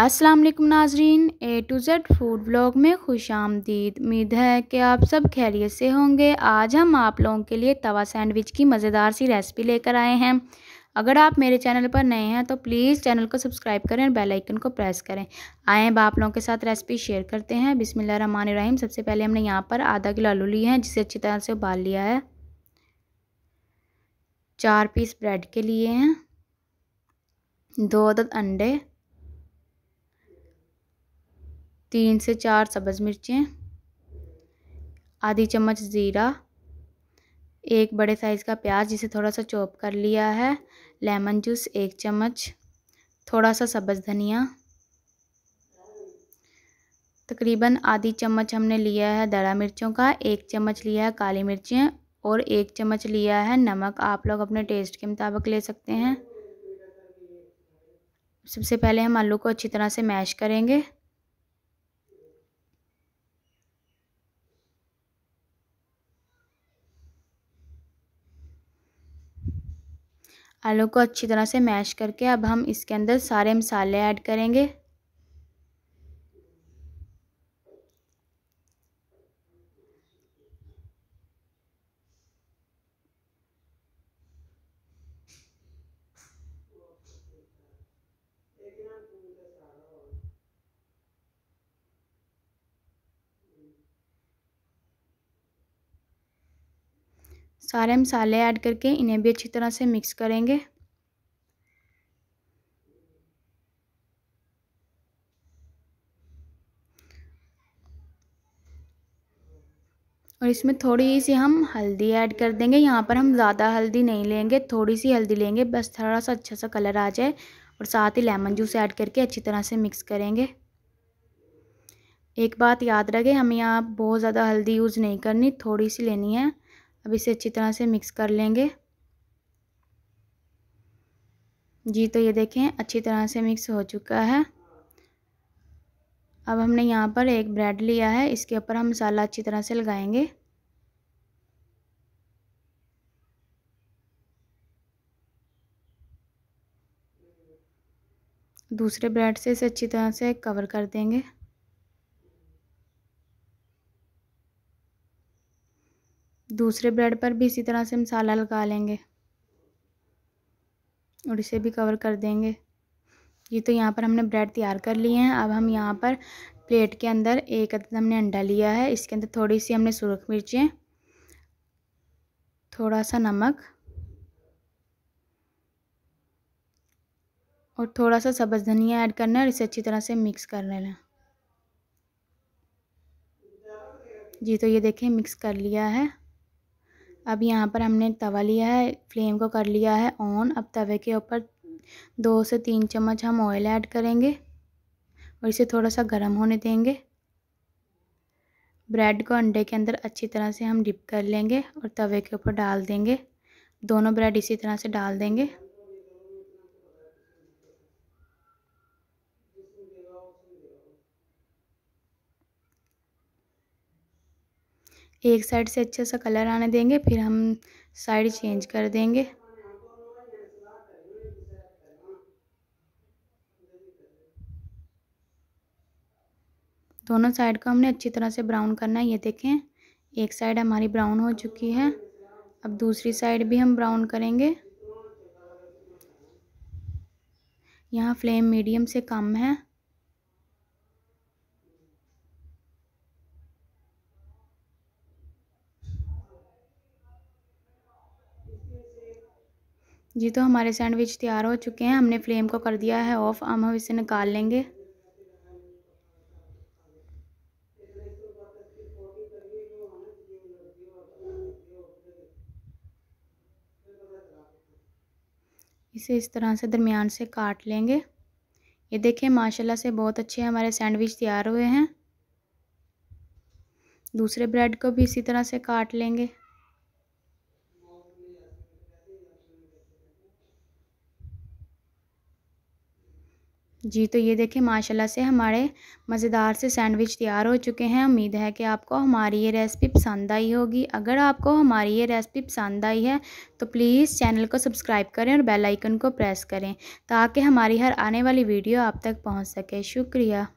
अस्सलाम वालेकुम नाजरीन A to Z food blog में खुश आमदीद उम्मीद है कि आप सब खैरियत से होंगे आज हम आप लोगों के लिए तवा सैंडविच की मज़ेदार सी रेसिपी लेकर आए हैं अगर आप मेरे चैनल पर नए हैं तो प्लीज़ चैनल को सब्सक्राइब करें और बेल आइकन को प्रेस करें आए अब आप लोगों के साथ रेसिपी शेयर करते हैं बिसमिल्ल रहीम सबसे पहले हमने यहाँ पर आधा किलो आलू लिए हैं जिसे अच्छी तरह से उबाल लिया है चार पीस ब्रेड के लिए हैं दो अदद अंडे तीन से चार सब्ज़ मिर्चें आधी चम्मच ज़ीरा एक बड़े साइज़ का प्याज जिसे थोड़ा सा चॉप कर लिया है लेमन जूस एक चम्मच थोड़ा सा सब्ज़ धनिया तकरीबन आधी चम्मच हमने लिया है दरा मिर्चों का एक चम्मच लिया है काली मिर्चें और एक चम्मच लिया है नमक आप लोग अपने टेस्ट के मुताबिक ले सकते हैं सबसे पहले हम आलू को अच्छी तरह से मैश करेंगे आलू को अच्छी तरह से मैश करके अब हम इसके अंदर सारे मसाले ऐड करेंगे सारे मसाले ऐड करके इन्हें भी अच्छी तरह से मिक्स करेंगे और इसमें थोड़ी सी हम हल्दी ऐड कर देंगे यहाँ पर हम ज़्यादा हल्दी नहीं लेंगे थोड़ी सी हल्दी लेंगे बस थोड़ा सा अच्छा सा कलर आ जाए और साथ ही लेमन जूस ऐड करके अच्छी तरह से मिक्स करेंगे एक बात याद रखें हमें यहाँ बहुत ज़्यादा हल्दी यूज़ नहीं करनी थोड़ी सी लेनी है अब इसे अच्छी तरह से मिक्स कर लेंगे जी तो ये देखें अच्छी तरह से मिक्स हो चुका है अब हमने यहाँ पर एक ब्रेड लिया है इसके ऊपर हम मसाला अच्छी तरह से लगाएंगे दूसरे ब्रेड से इसे अच्छी तरह से कवर कर देंगे दूसरे ब्रेड पर भी इसी तरह से मसाला लगा लेंगे और इसे भी कवर कर देंगे ये तो यहाँ पर हमने ब्रेड तैयार कर लिए हैं अब हम यहाँ पर प्लेट के अंदर एक अदद हमने अंडा लिया है इसके अंदर थोड़ी सी हमने सुरख मिर्चें थोड़ा सा नमक और थोड़ा सा सब्ज़ धनिया ऐड करना है और इसे अच्छी तरह से मिक्स कर लेना जी तो ये देखें मिक्स कर लिया है अब यहाँ पर हमने तवा लिया है फ्लेम को कर लिया है ऑन अब तवे के ऊपर दो से तीन चम्मच हम ऑयल ऐड करेंगे और इसे थोड़ा सा गर्म होने देंगे ब्रेड को अंडे के अंदर अच्छी तरह से हम डिप कर लेंगे और तवे के ऊपर डाल देंगे दोनों ब्रेड इसी तरह से डाल देंगे एक साइड से अच्छे सा कलर आने देंगे फिर हम साइड चेंज कर देंगे दोनों साइड को हमने अच्छी तरह से ब्राउन करना है ये देखें एक साइड हमारी ब्राउन हो चुकी है अब दूसरी साइड भी हम ब्राउन करेंगे यहाँ फ्लेम मीडियम से कम है जी तो हमारे सैंडविच तैयार हो चुके हैं हमने फ्लेम को कर दिया है ऑफ़ हम हम इसे निकाल लेंगे इसे इस तरह से दरमियान से काट लेंगे ये देखिए माशाल्लाह से बहुत अच्छे हमारे सैंडविच तैयार हुए हैं दूसरे ब्रेड को भी इसी तरह से काट लेंगे जी तो ये देखिए माशाल्लाह से हमारे मज़ेदार से सैंडविच तैयार हो चुके हैं उम्मीद है कि आपको हमारी ये रेसिपी पसंद आई होगी अगर आपको हमारी ये रेसिपी पसंद आई है तो प्लीज़ चैनल को सब्सक्राइब करें और बेल आइकन को प्रेस करें ताकि हमारी हर आने वाली वीडियो आप तक पहुंच सके शुक्रिया